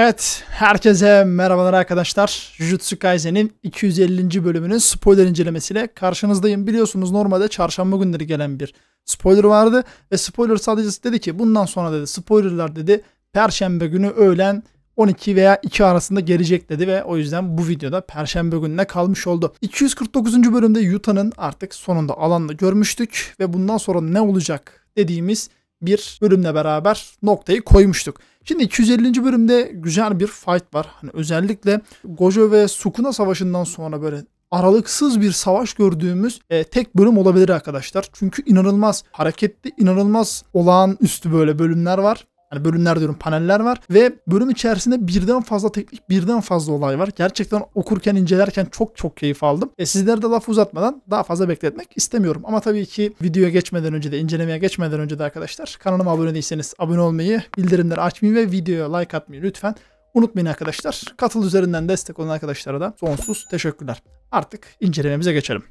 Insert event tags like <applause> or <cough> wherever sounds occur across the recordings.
Evet, herkese merhabalar arkadaşlar. Jujutsu Kaisen'in 250. bölümünün spoiler incelemesiyle karşınızdayım. Biliyorsunuz normalde çarşamba günleri gelen bir spoiler vardı ve spoiler sadece dedi ki bundan sonra dedi spoilerlar dedi perşembe günü öğlen 12 veya 2 arasında gelecek dedi ve o yüzden bu videoda perşembe gününe kalmış oldu. 249. bölümde Yuta'nın artık sonunda alanda görmüştük ve bundan sonra ne olacak dediğimiz bir bölümle beraber noktayı koymuştuk. Şimdi 250. bölümde güzel bir fight var. Hani özellikle Gojo ve Sukuna savaşından sonra böyle aralıksız bir savaş gördüğümüz e, tek bölüm olabilir arkadaşlar. Çünkü inanılmaz hareketli, inanılmaz olağanüstü böyle bölümler var. Yani bölümler diyorum paneller var ve bölüm içerisinde birden fazla teknik, birden fazla olay var. Gerçekten okurken, incelerken çok çok keyif aldım. E sizleri de laf uzatmadan daha fazla bekletmek istemiyorum. Ama tabii ki videoya geçmeden önce de, incelemeye geçmeden önce de arkadaşlar kanalıma abone değilseniz abone olmayı, bildirimleri açmayı ve videoya like atmayı lütfen unutmayın arkadaşlar. Katıl üzerinden destek olan arkadaşlara da sonsuz teşekkürler. Artık incelememize geçelim.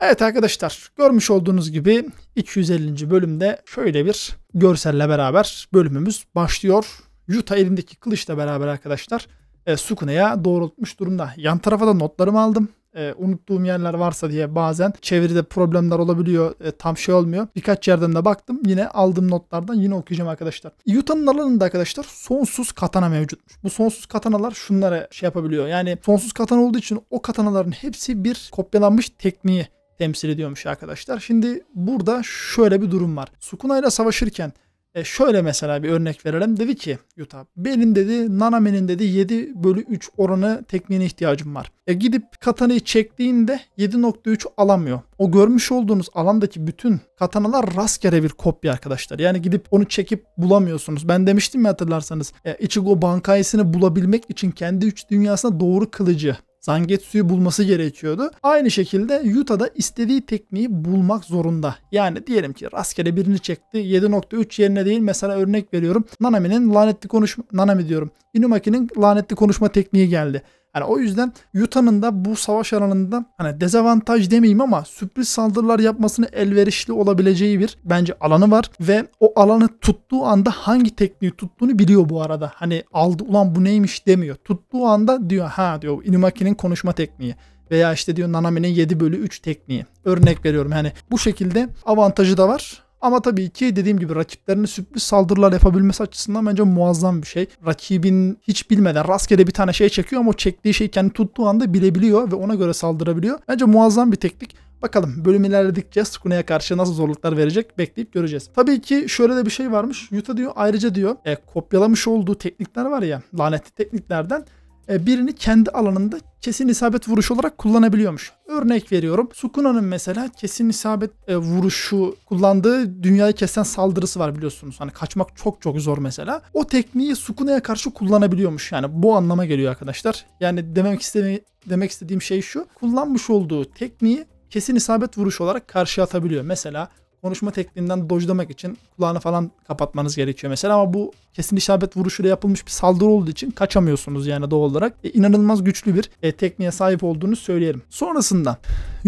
Evet arkadaşlar görmüş olduğunuz gibi 250. bölümde şöyle bir görselle beraber bölümümüz başlıyor. Yuta elindeki kılıçla beraber arkadaşlar e, Sukune'ye doğrultmuş durumda. Yan tarafa da notlarımı aldım. E, unuttuğum yerler varsa diye bazen çeviride problemler olabiliyor. E, tam şey olmuyor. Birkaç yerden de baktım. Yine aldığım notlardan yine okuyacağım arkadaşlar. Yuta'nın alanında arkadaşlar sonsuz katana mevcutmuş. Bu sonsuz katanalar şunlara şey yapabiliyor. Yani sonsuz katana olduğu için o katanaların hepsi bir kopyalanmış tekniği temsil ediyormuş arkadaşlar. Şimdi burada şöyle bir durum var. Sukuna ile savaşırken e şöyle mesela bir örnek verelim. Dedi ki Yuta benim dedi Naname'nin dedi 7 bölü 3 oranı tekniğine ihtiyacım var. E gidip katanayı çektiğinde 7.3 alamıyor. O görmüş olduğunuz alandaki bütün katanalar rastgele bir kopya arkadaşlar. Yani gidip onu çekip bulamıyorsunuz. Ben demiştim mi hatırlarsanız e, Ichigo Bankai'sini bulabilmek için kendi üç dünyasına doğru kılıcı Zangetsu'yu bulması gerekiyordu. Aynı şekilde Yuta istediği tekniği bulmak zorunda. Yani diyelim ki rastgele birini çekti. 7.3 yerine değil mesela örnek veriyorum. Nanami'nin lanetli konuşma Nanami diyorum. Inumaki'nin lanetli konuşma tekniği geldi. Yani o yüzden Utah'ın da bu savaş alanında hani dezavantaj demeyeyim ama sürpriz saldırılar yapmasını elverişli olabileceği bir bence alanı var ve o alanı tuttuğu anda hangi tekniği tuttuğunu biliyor bu arada. Hani aldı ulan bu neymiş demiyor. Tuttuğu anda diyor ha diyor Inumaki'nin konuşma tekniği veya işte diyor Naname'nin 7 bölü 3 tekniği. Örnek veriyorum hani bu şekilde avantajı da var ama tabii ki dediğim gibi rakiplerine sürpriz saldırılar yapabilmesi açısından bence muazzam bir şey. Rakibin hiç bilmeden rastgele bir tane şey çekiyor ama o çektiği şey kendi tuttuğu anda bilebiliyor ve ona göre saldırabiliyor. Bence muazzam bir teknik. Bakalım bölüm ilerledikçe Skune'ye karşı nasıl zorluklar verecek bekleyip göreceğiz. Tabii ki şöyle de bir şey varmış. Yuta diyor ayrıca diyor e, kopyalamış olduğu teknikler var ya lanetli tekniklerden e, birini kendi alanında kesin isabet vuruş olarak kullanabiliyormuş. Örnek veriyorum. Sukuna'nın mesela kesin isabet e, vuruşu kullandığı dünyayı kesen saldırısı var biliyorsunuz. Hani kaçmak çok çok zor mesela. O tekniği Sukuna'ya karşı kullanabiliyormuş. Yani bu anlama geliyor arkadaşlar. Yani demek istediğim demek istediğim şey şu. Kullanmış olduğu tekniği kesin isabet vuruş olarak karşı atabiliyor. Mesela konuşma tekniğinden dojlamak için kulağını falan kapatmanız gerekiyor mesela ama bu kesin işaret vuruşuyla yapılmış bir saldırı olduğu için kaçamıyorsunuz yani doğal olarak. E, inanılmaz güçlü bir e, tekniğe sahip olduğunu söyleyelim. Sonrasında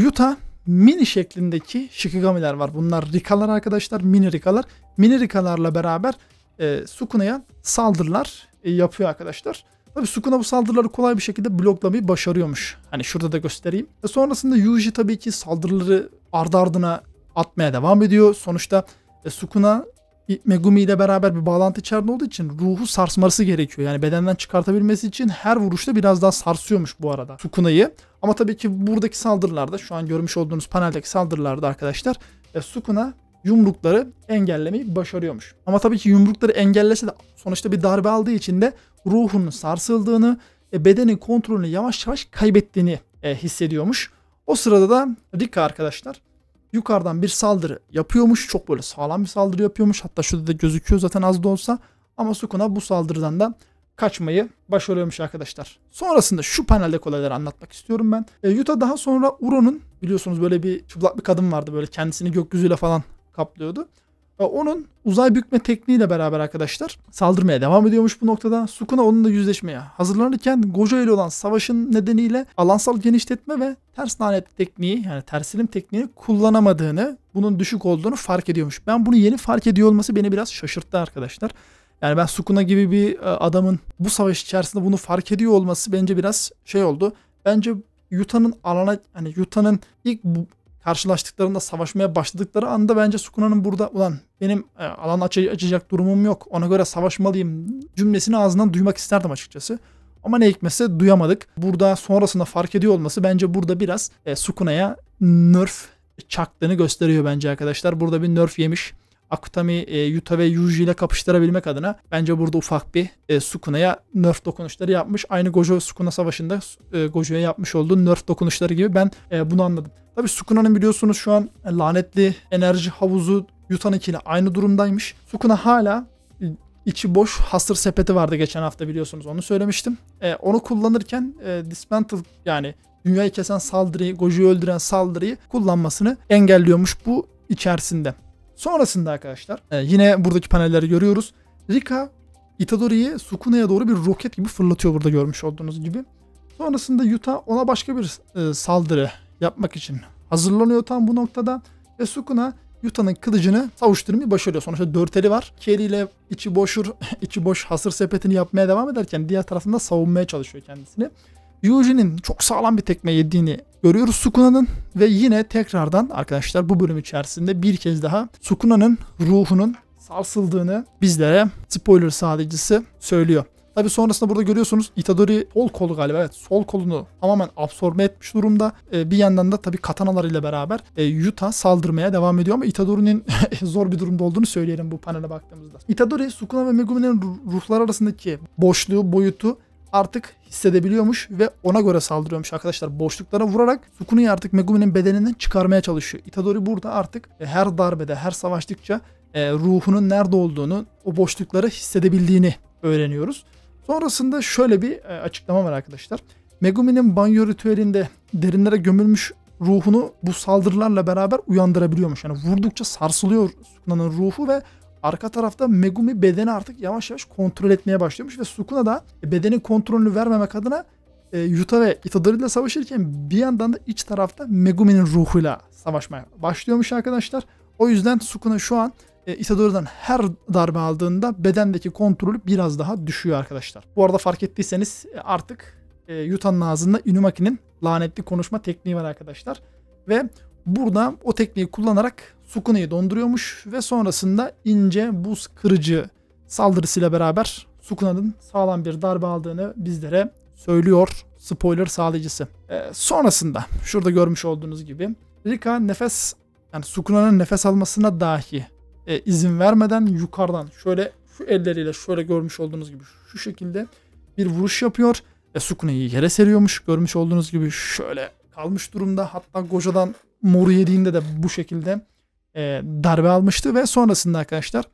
Utah mini şeklindeki Shikigami'ler var. Bunlar Rikalar arkadaşlar, mini Rikalar. Mini Rikalarla beraber e, Sukuna'ya saldırılar e, yapıyor arkadaşlar. Tabii Sukuna bu saldırıları kolay bir şekilde bloklamayı başarıyormuş. Hani şurada da göstereyim. E sonrasında Yuji tabii ki saldırıları ardı ardına atmaya devam ediyor. Sonuçta e, Sukuna Megumi ile beraber bir bağlantı içeride olduğu için ruhu sarsması gerekiyor. Yani bedenden çıkartabilmesi için her vuruşta biraz daha sarsıyormuş bu arada Sukuna'yı. Ama tabii ki buradaki saldırılarda şu an görmüş olduğunuz paneldeki saldırılarda arkadaşlar e, Sukuna yumrukları engellemeyi başarıyormuş. Ama tabii ki yumrukları engellese de sonuçta bir darbe aldığı için de ruhunun sarsıldığını, e, bedenin kontrolünü yavaş yavaş kaybettiğini e, hissediyormuş. O sırada da Rika arkadaşlar yukarıdan bir saldırı yapıyormuş. Çok böyle sağlam bir saldırı yapıyormuş. Hatta şurada da gözüküyor zaten az da olsa. Ama Sukuna bu saldırıdan da kaçmayı başarıyormuş arkadaşlar. Sonrasında şu panelde kolayları anlatmak istiyorum ben. E, Yuta daha sonra Uro'nun biliyorsunuz böyle bir çıplak bir kadın vardı. Böyle kendisini gökyüzüyle falan kaplıyordu. Onun uzay bükme tekniğiyle beraber arkadaşlar saldırmaya devam ediyormuş bu noktada. Sukuna onunla yüzleşmeye hazırlanırken Gojo ile olan savaşın nedeniyle alansal genişletme ve ters lanet tekniği yani tersilim tekniğini kullanamadığını bunun düşük olduğunu fark ediyormuş. Ben bunu yeni fark ediyor olması beni biraz şaşırttı arkadaşlar. Yani ben Sukuna gibi bir e, adamın bu savaş içerisinde bunu fark ediyor olması bence biraz şey oldu. Bence Yuta'nın alana hani Yuta'nın ilk karşılaştıklarında savaşmaya başladıkları anda bence Sukuna'nın burada ulan benim e, alan aç açacak durumum yok ona göre savaşmalıyım cümlesini ağzından duymak isterdim açıkçası. Ama ne hikmetse duyamadık. Burada sonrasında fark ediyor olması bence burada biraz e, Sukuna'ya nerf çaktığını gösteriyor bence arkadaşlar. Burada bir nerf yemiş. Akutami, e, Yuta ve Yuji ile kapıştırabilmek adına bence burada ufak bir e, Sukuna'ya nerf dokunuşları yapmış. Aynı Gojo Sukuna savaşında e, Gojo'ya yapmış olduğu nerf dokunuşları gibi ben e, bunu anladım. Tabi Sukuna'nın biliyorsunuz şu an e, lanetli enerji havuzu Yuta'nınkiyle aynı durumdaymış. Sukuna hala e, içi boş hasır sepeti vardı geçen hafta biliyorsunuz onu söylemiştim. E, onu kullanırken e, dismantle yani dünyayı kesen saldırıyı, Gojo'yu öldüren saldırıyı kullanmasını engelliyormuş bu içerisinde. Sonrasında arkadaşlar e, yine buradaki panelleri görüyoruz. Rika Itadori'yi Sukuna'ya doğru bir roket gibi fırlatıyor burada görmüş olduğunuz gibi. Sonrasında Yuta ona başka bir e, saldırı yapmak için hazırlanıyor tam bu noktada. Ve Sukuna Yuta'nın kılıcını savuşturmayı başarıyor. Sonuçta dört eli var. İki eliyle içi boşur, <laughs> içi boş hasır sepetini yapmaya devam ederken diğer tarafında savunmaya çalışıyor kendisini. Yuji'nin çok sağlam bir tekme yediğini görüyoruz Sukuna'nın ve yine tekrardan arkadaşlar bu bölüm içerisinde bir kez daha Sukuna'nın ruhunun sarsıldığını bizlere spoiler sadecisi söylüyor. Tabi sonrasında burada görüyorsunuz Itadori sol kolu galiba evet sol kolunu tamamen absorbe etmiş durumda. Ee, bir yandan da tabi katanalarıyla beraber e, Yuta saldırmaya devam ediyor ama Itadori'nin <laughs> zor bir durumda olduğunu söyleyelim bu panele baktığımızda. Itadori, Sukuna ve Megumi'nin ruhlar arasındaki boşluğu, boyutu artık hissedebiliyormuş ve ona göre saldırıyormuş arkadaşlar. Boşluklara vurarak Sukunu'yu artık Megumi'nin bedeninden çıkarmaya çalışıyor. Itadori burada artık e, her darbede, her savaştıkça e, ruhunun nerede olduğunu, o boşlukları hissedebildiğini öğreniyoruz. Sonrasında şöyle bir e, açıklama var arkadaşlar. Megumi'nin banyo ritüelinde derinlere gömülmüş ruhunu bu saldırılarla beraber uyandırabiliyormuş. Yani vurdukça sarsılıyor Sukuna'nın ruhu ve Arka tarafta Megumi bedeni artık yavaş yavaş kontrol etmeye başlıyormuş ve Sukuna da e, bedenin kontrolünü vermemek adına e, Yuta ve Itadori ile savaşırken bir yandan da iç tarafta Megumi'nin ruhuyla savaşmaya başlıyormuş arkadaşlar. O yüzden Sukuna şu an e, Itadori'den her darbe aldığında bedendeki kontrolü biraz daha düşüyor arkadaşlar. Bu arada fark ettiyseniz e, artık e, Yuta'nın ağzında Inumaki'nin lanetli konuşma tekniği var arkadaşlar. Ve Burada o tekniği kullanarak Sukunayı donduruyormuş ve sonrasında ince buz kırıcı saldırısıyla beraber Sukuna'nın sağlam bir darbe aldığını bizlere söylüyor spoiler sağlayıcısı. Ee, sonrasında şurada görmüş olduğunuz gibi Rika nefes yani Sukuna'nın nefes almasına dahi e, izin vermeden yukarıdan şöyle şu elleriyle şöyle görmüş olduğunuz gibi şu şekilde bir vuruş yapıyor. E, Sukuna'yı yere seriyormuş. Görmüş olduğunuz gibi şöyle kalmış durumda. Hatta Goja'dan moru yediğinde de bu şekilde e, darbe almıştı ve sonrasında arkadaşlar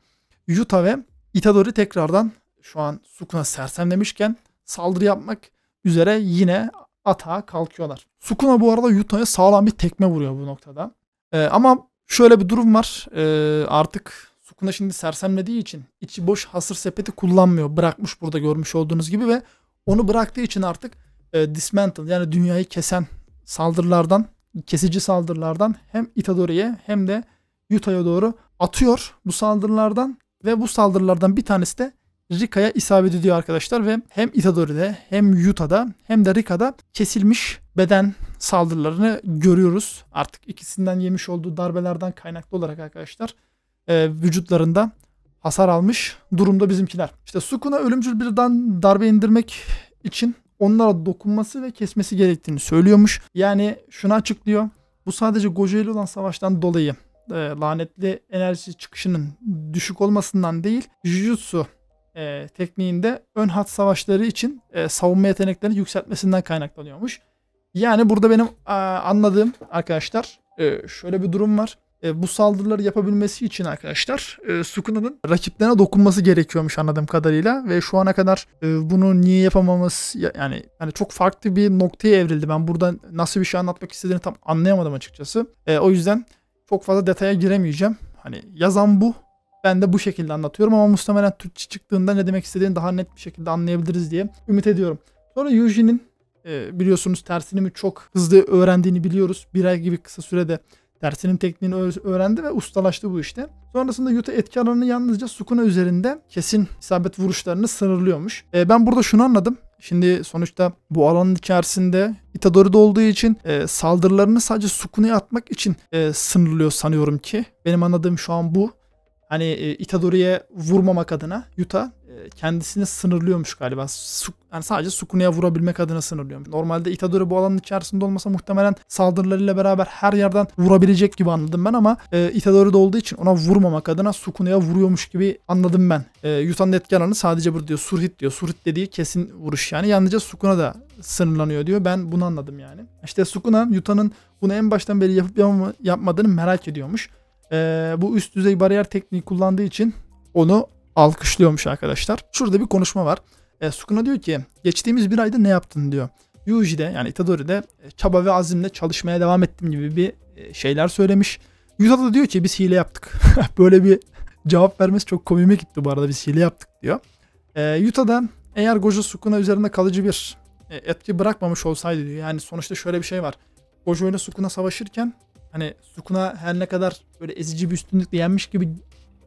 Utah ve Itadori tekrardan şu an Sukuna sersemlemişken saldırı yapmak üzere yine atağa kalkıyorlar. Sukuna bu arada Utah'ya sağlam bir tekme vuruyor bu noktada. E, ama şöyle bir durum var. E, artık Sukuna şimdi sersemlediği için içi boş hasır sepeti kullanmıyor. Bırakmış burada görmüş olduğunuz gibi ve onu bıraktığı için artık e, dismantle yani dünyayı kesen saldırılardan kesici saldırılardan hem Itadori'ye hem de Yuta'ya doğru atıyor bu saldırılardan ve bu saldırılardan bir tanesi de Rika'ya isabet ediyor arkadaşlar ve hem Itadori'de hem Yuta'da hem de Rika'da kesilmiş beden saldırılarını görüyoruz. Artık ikisinden yemiş olduğu darbelerden kaynaklı olarak arkadaşlar e, vücutlarında hasar almış durumda bizimkiler. İşte Sukun'a ölümcül bir darbe indirmek için onlara dokunması ve kesmesi gerektiğini söylüyormuş. Yani şunu açıklıyor. Bu sadece Gojo ile olan savaştan dolayı e, lanetli enerji çıkışının düşük olmasından değil, Jujutsu e, tekniğinde ön hat savaşları için e, savunma yeteneklerini yükseltmesinden kaynaklanıyormuş. Yani burada benim e, anladığım arkadaşlar e, şöyle bir durum var. E, bu saldırıları yapabilmesi için arkadaşlar e, Sukuna'nın rakiplerine dokunması gerekiyormuş anladığım kadarıyla ve şu ana kadar e, bunu niye yapamamız yani yani çok farklı bir noktaya evrildi. Ben burada nasıl bir şey anlatmak istediğini tam anlayamadım açıkçası. E, o yüzden çok fazla detaya giremeyeceğim. Hani yazan bu. Ben de bu şekilde anlatıyorum ama muhtemelen Türkçe çıktığında ne demek istediğini daha net bir şekilde anlayabiliriz diye ümit ediyorum. Sonra Yuji'nin e, biliyorsunuz mi çok hızlı öğrendiğini biliyoruz. Bir ay gibi kısa sürede Dersinin tekniğini öğrendi ve ustalaştı bu işte. Sonrasında yuta etki alanını yalnızca sukuna üzerinde kesin isabet vuruşlarını sınırlıyormuş. E, ben burada şunu anladım. Şimdi sonuçta bu alanın içerisinde Itadori'de olduğu için e, saldırılarını sadece Sukunu'ya atmak için e, sınırlıyor sanıyorum ki. Benim anladığım şu an bu hani e, Itadori'ye vurmamak adına Yuta e, kendisini sınırlıyormuş galiba. Su, yani sadece Sukuna'ya vurabilmek adına sınırlıyormuş. Normalde Itadori bu alanın içerisinde olmasa muhtemelen saldırılarıyla beraber her yerden vurabilecek gibi anladım ben ama e, de olduğu için ona vurmamak adına Sukuna'ya vuruyormuş gibi anladım ben. E, Utah'ın etki alanı sadece burada diyor Surhit diyor. Surhit dediği kesin vuruş yani. Yalnızca Sukuna da sınırlanıyor diyor. Ben bunu anladım yani. İşte Sukuna Yuta'nın bunu en baştan beri yapıp yapmadığını merak ediyormuş e, bu üst düzey bariyer tekniği kullandığı için onu alkışlıyormuş arkadaşlar. Şurada bir konuşma var. E, Sukuna diyor ki geçtiğimiz bir ayda ne yaptın diyor. Yuji'de yani Itadori'de e, çaba ve azimle çalışmaya devam ettim gibi bir e, şeyler söylemiş. Yuta da diyor ki biz hile yaptık. <laughs> Böyle bir cevap vermesi çok komime gitti bu arada biz hile yaptık diyor. E, ee, Yuta da eğer Gojo Sukuna üzerinde kalıcı bir e, etki bırakmamış olsaydı diyor. Yani sonuçta şöyle bir şey var. Gojo ile Sukuna savaşırken hani Sukuna her ne kadar böyle ezici bir üstünlükle yenmiş gibi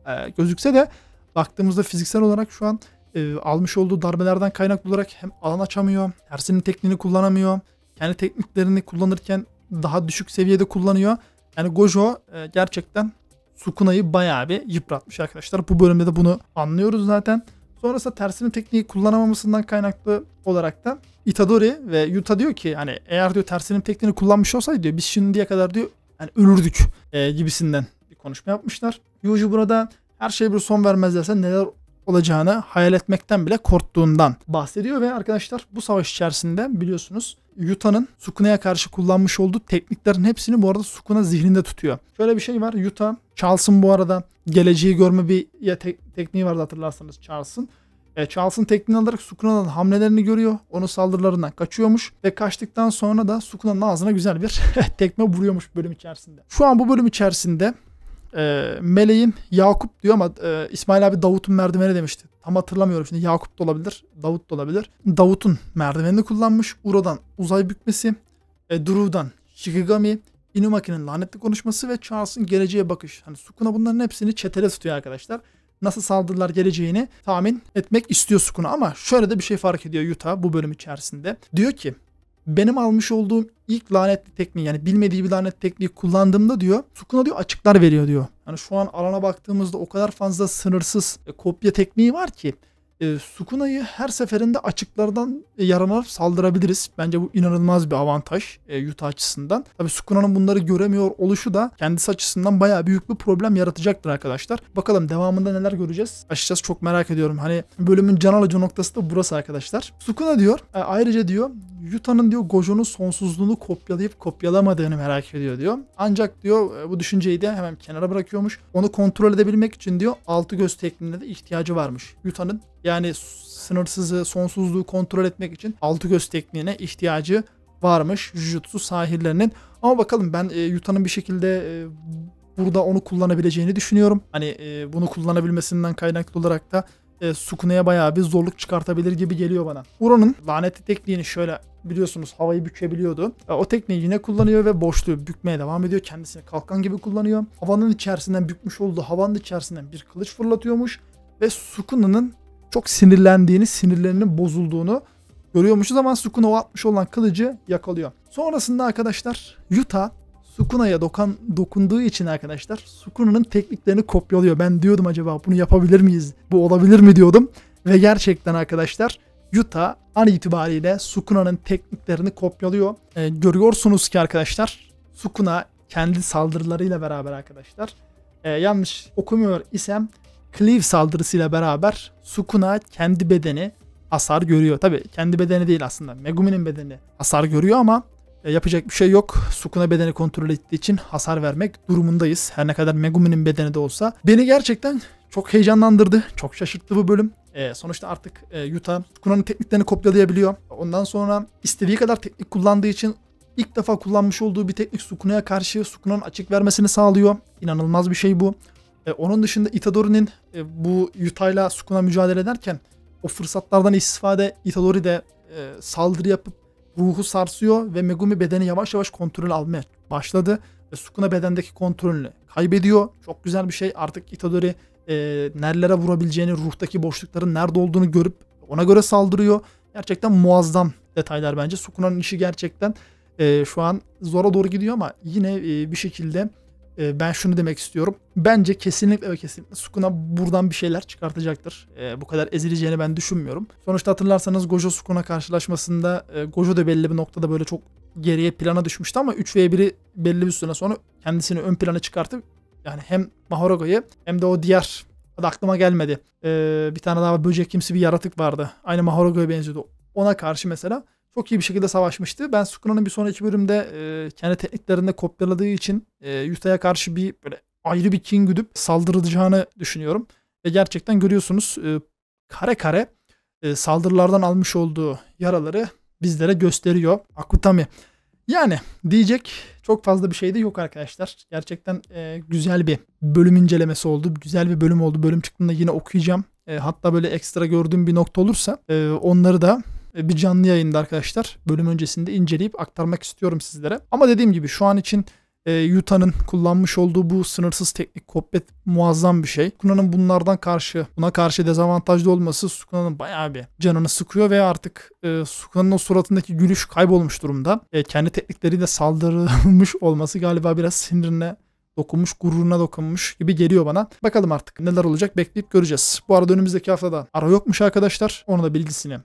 e, gözükse de baktığımızda fiziksel olarak şu an e, almış olduğu darbelerden kaynaklı olarak hem alan açamıyor, Ersin'in tekniğini kullanamıyor. Kendi tekniklerini kullanırken daha düşük seviyede kullanıyor. Yani Gojo e, gerçekten Sukuna'yı bayağı bir yıpratmış arkadaşlar. Bu bölümde de bunu anlıyoruz zaten. Sonrasında tersinin tekniği kullanamamasından kaynaklı olarak da Itadori ve Yuta diyor ki hani eğer diyor tersinin tekniğini kullanmış olsaydı diyor biz şimdiye kadar diyor yani ölürdük e, gibisinden bir konuşma yapmışlar. Yuji burada her şey bir son vermezlerse neler olacağını hayal etmekten bile korktuğundan bahsediyor ve arkadaşlar bu savaş içerisinde biliyorsunuz Yuta'nın Sukuna'ya karşı kullanmış olduğu tekniklerin hepsini bu arada Sukuna zihninde tutuyor. Şöyle bir şey var. Yuta, Charles'ın bu arada geleceği görme bir ya te- tekniği vardı hatırlarsanız Charles'ın. E, Charles'ın tekniğini alarak Sukuna'nın hamlelerini görüyor. Onun saldırılarından kaçıyormuş. Ve kaçtıktan sonra da Sukuna'nın ağzına güzel bir <laughs> tekme vuruyormuş bölüm içerisinde. Şu an bu bölüm içerisinde e, Meleğin Yakup diyor ama e, İsmail abi Davut'un merdiveni demişti. Tam hatırlamıyorum şimdi Yakup da olabilir, Davut da olabilir. Davut'un merdivenini kullanmış. Uro'dan uzay bükmesi, e, Duru'dan Shikigami, Inumaki'nin lanetli konuşması ve Charles'ın geleceğe bakış. Hani Sukuna bunların hepsini çetele tutuyor arkadaşlar nasıl saldırılar geleceğini tahmin etmek istiyor Sukuna ama şöyle de bir şey fark ediyor Yuta bu bölüm içerisinde. Diyor ki benim almış olduğum ilk lanetli tekniği yani bilmediği bir lanet tekniği kullandığımda diyor Sukuna diyor açıklar veriyor diyor. Yani şu an alana baktığımızda o kadar fazla sınırsız kopya tekniği var ki e, Sukuna'yı her seferinde açıklardan e, yararlanıp saldırabiliriz. Bence bu inanılmaz bir avantaj e, Utah açısından. Tabii Sukuna'nın bunları göremiyor oluşu da kendisi açısından bayağı büyük bir problem yaratacaktır arkadaşlar. Bakalım devamında neler göreceğiz. açacağız çok merak ediyorum. Hani bölümün can alıcı noktası da burası arkadaşlar. Sukuna diyor. E, ayrıca diyor Yuta'nın diyor Gojo'nun sonsuzluğunu kopyalayıp kopyalamadığını merak ediyor diyor. Ancak diyor e, bu düşünceyi de hemen kenara bırakıyormuş. Onu kontrol edebilmek için diyor altı göz tekniğine de ihtiyacı varmış. Yuta'nın yani sınırsızı, sonsuzluğu kontrol etmek için altı göz tekniğine ihtiyacı varmış Jujutsu sahillerinin. Ama bakalım ben e, Yuta'nın bir şekilde e, burada onu kullanabileceğini düşünüyorum. Hani e, bunu kullanabilmesinden kaynaklı olarak da e, Sukune'ye bayağı bir zorluk çıkartabilir gibi geliyor bana. Uro'nun lanetli tekniğini şöyle biliyorsunuz havayı bükebiliyordu. E, o tekniği yine kullanıyor ve boşluğu bükmeye devam ediyor. Kendisini kalkan gibi kullanıyor. Havanın içerisinden bükmüş olduğu havanın içerisinden bir kılıç fırlatıyormuş ve Sukune'nin çok sinirlendiğini, sinirlerinin bozulduğunu görüyormuşuz ama Sukuna o atmış olan kılıcı yakalıyor. Sonrasında arkadaşlar Yuta Sukuna'ya dokan, dokunduğu için arkadaşlar Sukuna'nın tekniklerini kopyalıyor. Ben diyordum acaba bunu yapabilir miyiz? Bu olabilir mi diyordum. Ve gerçekten arkadaşlar Yuta an itibariyle Sukuna'nın tekniklerini kopyalıyor. E, görüyorsunuz ki arkadaşlar Sukuna kendi saldırılarıyla beraber arkadaşlar e, yanlış okumuyor isem Cleave saldırısıyla beraber Sukuna kendi bedeni hasar görüyor. Tabi kendi bedeni değil aslında Megumi'nin bedeni hasar görüyor ama e, yapacak bir şey yok. Sukuna bedeni kontrol ettiği için hasar vermek durumundayız. Her ne kadar Megumi'nin bedeni de olsa. Beni gerçekten çok heyecanlandırdı. Çok şaşırttı bu bölüm. E, sonuçta artık e, Utah Sukuna'nın tekniklerini kopyalayabiliyor. Ondan sonra istediği kadar teknik kullandığı için ilk defa kullanmış olduğu bir teknik Sukuna'ya karşı Sukuna'nın açık vermesini sağlıyor. İnanılmaz bir şey bu. E, onun dışında Itadori'nin e, bu Utah'la Sukuna mücadele ederken o fırsatlardan istifade Itadori de e, saldırı yapıp ruhu sarsıyor ve Megumi bedeni yavaş yavaş kontrol almaya başladı. Ve Sukuna bedendeki kontrolünü kaybediyor. Çok güzel bir şey. Artık Itadori e, nerelere vurabileceğini, ruhtaki boşlukların nerede olduğunu görüp ona göre saldırıyor. Gerçekten muazzam detaylar bence. Sukuna'nın işi gerçekten e, şu an zora doğru gidiyor ama yine e, bir şekilde e, ben şunu demek istiyorum. Bence kesinlikle ve kesinlikle Sukuna buradan bir şeyler çıkartacaktır. E, bu kadar ezileceğini ben düşünmüyorum. Sonuçta hatırlarsanız Gojo Sukuna karşılaşmasında e, Gojo da belli bir noktada böyle çok geriye plana düşmüştü ama 3v1'i belli bir süre sonra kendisini ön plana çıkartıp yani hem Mahorogo'yu hem de o diğer adı aklıma gelmedi. Ee, bir tane daha böcek kimsi bir yaratık vardı. Aynı Mahorogo'ya benziyordu. Ona karşı mesela çok iyi bir şekilde savaşmıştı. Ben Sukuna'nın bir sonraki bölümde e, kendi tekniklerinde kopyaladığı için e, Utah'a karşı bir böyle ayrı bir kin güdüp saldıracağını düşünüyorum. Ve gerçekten görüyorsunuz e, kare kare e, saldırılardan almış olduğu yaraları bizlere gösteriyor Akutami. Yani diyecek çok fazla bir şey de yok arkadaşlar. Gerçekten e, güzel bir bölüm incelemesi oldu. Güzel bir bölüm oldu. Bölüm çıktığında yine okuyacağım. E, hatta böyle ekstra gördüğüm bir nokta olursa e, onları da ee, bir canlı yayında arkadaşlar bölüm öncesinde inceleyip aktarmak istiyorum sizlere. Ama dediğim gibi şu an için e, Utah'nın kullanmış olduğu bu sınırsız teknik kopet muazzam bir şey. Sukuna'nın bunlardan karşı, buna karşı dezavantajlı olması Sukuna'nın bayağı bir canını sıkıyor ve artık e, Sukuna'nın o suratındaki gülüş kaybolmuş durumda. E, kendi teknikleriyle saldırılmış <laughs> olması galiba biraz sinirine dokunmuş, gururuna dokunmuş gibi geliyor bana. Bakalım artık neler olacak bekleyip göreceğiz. Bu arada önümüzdeki haftada ara yokmuş arkadaşlar. Onun da bilgisini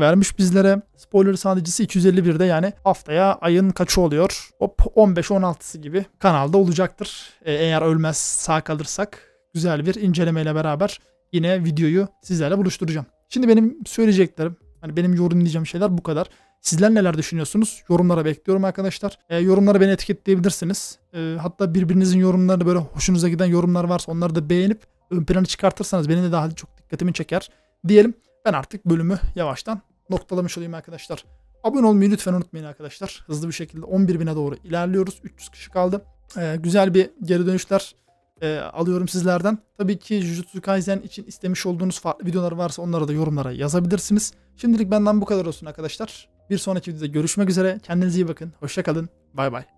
vermiş bizlere. Spoiler sadecisi 251'de yani haftaya ayın kaçı oluyor? Hop 15-16'sı gibi kanalda olacaktır. E, eğer ölmez sağ kalırsak güzel bir incelemeyle beraber yine videoyu sizlerle buluşturacağım. Şimdi benim söyleyeceklerim, hani benim yorumlayacağım şeyler bu kadar. Sizler neler düşünüyorsunuz? Yorumlara bekliyorum arkadaşlar. E, yorumlara beni etiketleyebilirsiniz. E, hatta birbirinizin yorumlarını böyle hoşunuza giden yorumlar varsa onları da beğenip ön planı çıkartırsanız beni de daha çok dikkatimi çeker diyelim. Ben artık bölümü yavaştan noktalamış olayım arkadaşlar. Abone olmayı lütfen unutmayın arkadaşlar. Hızlı bir şekilde 11 bin'e doğru ilerliyoruz. 300 kişi kaldı. Ee, güzel bir geri dönüşler e, alıyorum sizlerden. Tabii ki Jujutsu Kaisen için istemiş olduğunuz farklı videolar varsa onlara da yorumlara yazabilirsiniz. Şimdilik benden bu kadar olsun arkadaşlar. Bir sonraki videoda görüşmek üzere. Kendinize iyi bakın. Hoşçakalın. Bay bay.